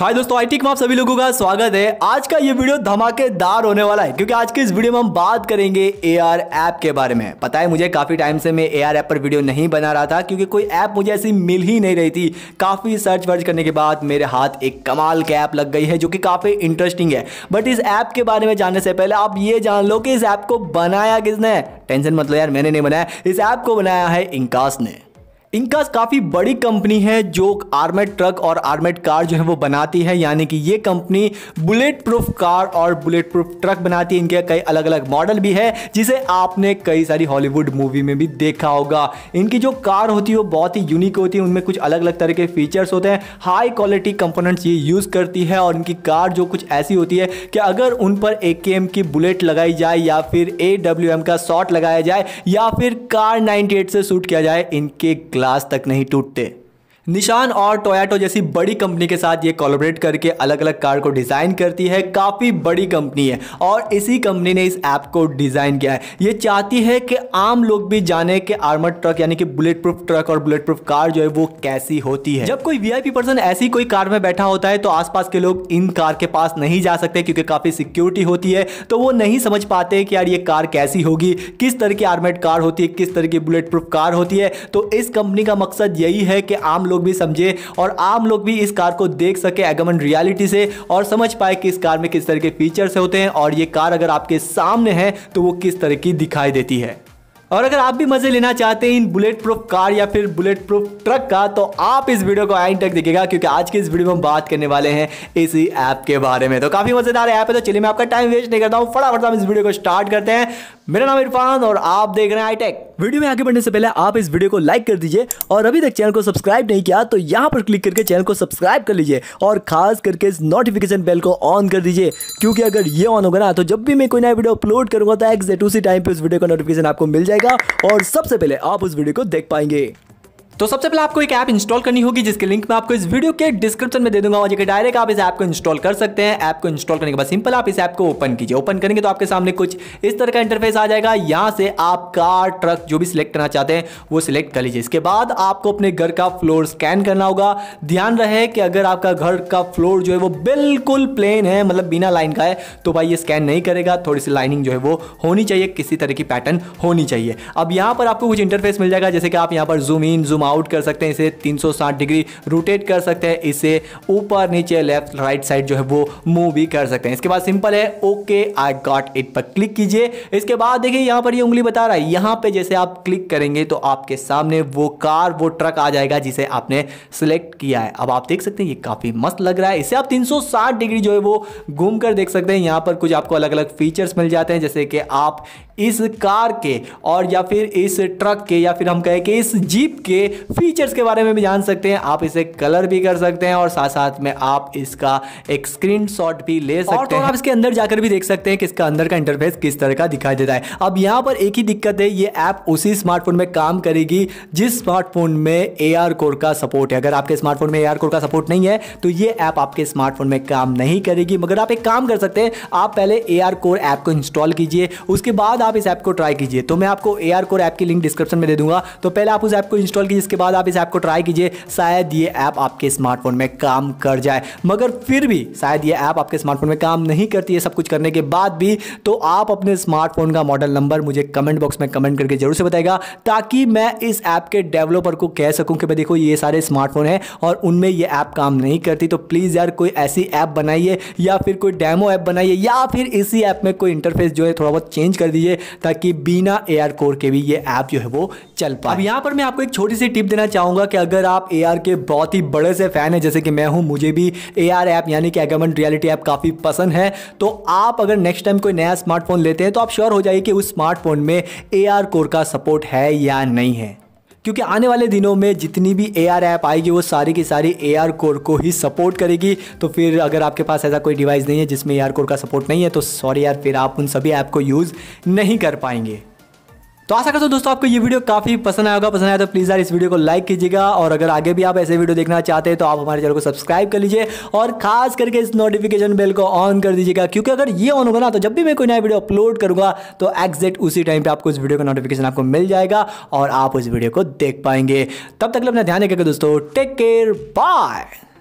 हाय दोस्तों आई टीक में आप सभी लोगों का स्वागत है आज का ये वीडियो धमाकेदार होने वाला है क्योंकि आज के इस वीडियो में हम बात करेंगे ए आर ऐप के बारे में पता है मुझे काफ़ी टाइम से मैं ए आर ऐप पर वीडियो नहीं बना रहा था क्योंकि कोई ऐप मुझे ऐसी मिल ही नहीं रही थी काफ़ी सर्च वर्च करने के बाद मेरे हाथ एक कमाल की ऐप लग गई है जो कि काफ़ी इंटरेस्टिंग है बट इस ऐप के बारे में जानने से पहले आप ये जान लो कि इस ऐप को बनाया किसने टेंशन मतलब यार मैंने नहीं बनाया इस ऐप को बनाया है इंकास ने इनका काफ़ी बड़ी कंपनी है जो आर्मेड ट्रक और आर्मेड कार जो है वो बनाती है यानी कि ये कंपनी बुलेट प्रूफ कार और बुलेट प्रूफ ट्रक बनाती है इनके कई अलग अलग मॉडल भी है जिसे आपने कई सारी हॉलीवुड मूवी में भी देखा होगा इनकी जो कार होती है वो बहुत ही यूनिक होती है उनमें कुछ अलग अलग तरह के फीचर्स होते हैं हाई क्वालिटी कंपोनेंट्स ये यूज़ करती है और इनकी कार जो कुछ ऐसी होती है कि अगर उन पर ए की बुलेट लगाई जाए या फिर ए का शॉट लगाया जाए या फिर कार एट से शूट किया जाए इनके ग्लास तक नहीं टूटते निशान और टोयाटो जैसी बड़ी कंपनी के साथ ये कोलोबरेट करके अलग अलग कार को डिज़ाइन करती है काफ़ी बड़ी कंपनी है और इसी कंपनी ने इस ऐप को डिज़ाइन किया है ये चाहती है कि आम लोग भी जाने कि आर्मर ट्रक यानी कि बुलेट प्रूफ ट्रक और बुलेट प्रूफ कार जो है वो कैसी होती है जब कोई वीआईपी पर्सन ऐसी कोई कार में बैठा होता है तो आसपास के लोग इन कार के पास नहीं जा सकते क्योंकि काफ़ी सिक्योरिटी होती है तो वो नहीं समझ पाते कि यार ये कार कैसी होगी किस तरह की आर्मेड कार होती है किस तरह की बुलेट प्रूफ कार होती है तो इस कंपनी का मकसद यही है कि आम लोग भी समझे और आम लोग भी इस कार को देख सके एगमन रियलिटी से और समझ पाए कि इस कार में किस तरह के फीचर्स होते हैं और ये कार अगर आपके सामने है तो वो किस तरह की दिखाई देती है और अगर आप भी मजे लेना चाहते हैं इन बुलेट प्रूफ कार या फिर बुलेट प्रूफ ट्रक का तो आप इस वीडियो को आइन तक देखिएगा क्योंकि आज के इस वीडियो में हम बात करने वाले हैं इसी ऐप के बारे में तो काफी मजेदार ऐप है तो चलिए मैं आपका टाइम वेस्ट नहीं करता हूँ फटाफट हम इस वीडियो को स्टार्ट करते हैं मेरा नाम इरफान और आप देख रहे हैं हाईटेक वीडियो में आगे बढ़ने से पहले आप इस वीडियो को लाइक कर दीजिए और अभी तक चैनल को सब्सक्राइब नहीं किया तो यहाँ पर क्लिक करके चैनल को सब्सक्राइब कर लीजिए और खास करके इस नोटिफिकेशन बेल को ऑन कर दीजिए क्योंकि अगर ये ऑन होगा ना तो जब भी मैं कोई नया वीडियो अपलोड करूंगा तो एक्जेट उसी टाइम पर उस वीडियो का नोटिफिकेशन आपको मिल जाएगा और सबसे पहले आप उस वीडियो को देख पाएंगे तो सबसे पहले आपको एक ऐप इंस्टॉल करनी होगी जिसके लिंक मैं आपको इस वीडियो के डिस्क्रिप्शन में दे दूंगा और डायरेक्ट आप इस ऐप को इंस्टॉल कर सकते हैं ऐप को इंस्टॉल करने के बाद सिंपल आप इस ऐप को ओपन कीजिए ओपन करेंगे तो आपके सामने कुछ इस तरह का इंटरफेस आ जाएगा यहाँ से आप कार ट्रक जो भी सिलेक्ट करना चाहते हैं वो सिलेक्ट कर लीजिए इसके बाद आपको अपने घर का फ्लोर स्कैन करना होगा ध्यान रहे कि अगर आपका घर का फ्लोर जो है वो बिल्कुल प्लेन है मतलब बिना लाइन का है तो भाई ये स्कैन नहीं करेगा थोड़ी सी लाइनिंग जो है वो होनी चाहिए किसी तरह की पैटर्न होनी चाहिए अब यहाँ पर आपको कुछ इंटरफेस मिल जाएगा जैसे कि आप यहाँ पर जूम इन जूम आउट माउट कर सकते हैं इसे 360 डिग्री रोटेट कर सकते हैं इसे ऊपर नीचे लेफ्ट राइट साइड जो है वो मूव भी कर सकते हैं इसके बाद सिंपल है ओके आई गॉट इट पर क्लिक कीजिए इसके बाद देखिए यहाँ पर ये यह उंगली बता रहा है यहाँ पे जैसे आप क्लिक करेंगे तो आपके सामने वो कार वो ट्रक आ जाएगा जिसे आपने सिलेक्ट किया है अब आप देख सकते हैं ये काफ़ी मस्त लग रहा है इसे आप 360 डिग्री जो है वो घूम कर देख सकते हैं यहाँ पर कुछ आपको अलग अलग फीचर्स मिल जाते हैं जैसे कि आप इस कार के और या फिर इस ट्रक के या फिर हम कहें कि इस जीप के फीचर्स के बारे में भी जान सकते हैं आप इसे कलर भी कर सकते हैं और साथ साथ में आप इसका एक स्क्रीन भी ले सकते तो और हैं आप इसके अंदर जाकर भी देख सकते हैं कि इसका अंदर का इंटरफेस किस तरह का दिखाई देता है अब यहाँ पर एक ही दिक्कत है ये ऐप उसी स्मार्टफोन में काम करेगी जिस स्मार्टफोन में ए कोर का सपोर्ट है अगर आपके स्मार्टफोन में ए कोर का सपोर्ट नहीं है तो ये ऐप आपके स्मार्टफोन में काम नहीं करेगी मगर आप एक काम कर सकते हैं आप पहले ए कोर ऐप को इंस्टॉल कीजिए उसके बाद आप इस ऐप को ट्राई कीजिए तो मैं आपको ए कोर ऐप की लिंक डिस्क्रिप्शन में दे दूंगा तो पहले आप उस ऐप को इंस्टॉल कीजिए इसके बाद आप इस ऐप को ट्राई कीजिए शायद ये ऐप आपके स्मार्टफोन में काम कर जाए मगर फिर भी शायद ये ऐप आपके स्मार्टफोन में काम नहीं करती है सब कुछ करने के बाद भी तो आप अपने स्मार्टफोन का मॉडल नंबर मुझे कमेंट बॉक्स में कमेंट करके जरूर से बताएगा ताकि मैं इस ऐप के डेवलपर को कह सकूँ कि भाई देखो ये सारे स्मार्टफोन हैं और उनमें ये ऐप काम नहीं करती तो प्लीज़ यार कोई ऐसी ऐप बनाइए या फिर कोई डेमो ऐप बनाइए या फिर इसी ऐप में कोई इंटरफेस जो है थोड़ा बहुत चेंज कर दीजिए ताकि बिना एयर कोर के भी ये ऐप जो है वो चल पाए अब यहाँ पर मैं आपको एक छोटी सी टिप देना चाहूंगा कि अगर आप ए के बहुत ही बड़े से फ़ैन है जैसे कि मैं हूं मुझे भी ए ऐप यानी कि एगमेंट रियलिटी ऐप काफ़ी पसंद है तो आप अगर नेक्स्ट टाइम कोई नया स्मार्टफोन लेते हैं तो आप श्योर हो जाइए कि उस स्मार्टफोन में ए कोर का सपोर्ट है या नहीं है क्योंकि आने वाले दिनों में जितनी भी ए आर ऐप आएगी वो सारी की सारी ए आर कोर को ही सपोर्ट करेगी तो फिर अगर आपके पास ऐसा कोई डिवाइस नहीं है जिसमें ए आर कोर का सपोर्ट नहीं है तो सॉरी यार फिर आप उन सभी ऐप को यूज़ नहीं कर पाएंगे तो आशा करता हूँ दोस्तों आपको ये वीडियो काफी पसंद आया होगा पसंद आया तो प्लीज़ यार इस वीडियो को लाइक कीजिएगा और अगर आगे भी आप ऐसे वीडियो देखना चाहते हैं तो आप हमारे चैनल को सब्सक्राइब कर लीजिए और खास करके इस नोटिफिकेशन बेल को ऑन कर दीजिएगा क्योंकि अगर ये ऑन होगा ना तो जब भी मैं कोई नया वीडियो अपलोड करूँगा तो एक्जैक्ट उसी टाइम पर आपको उस वीडियो का नोटिफिकेशन आपको मिल जाएगा और आप उस वीडियो को देख पाएंगे तब तक अपना ध्यान रखेगा दोस्तों टेक केयर बाय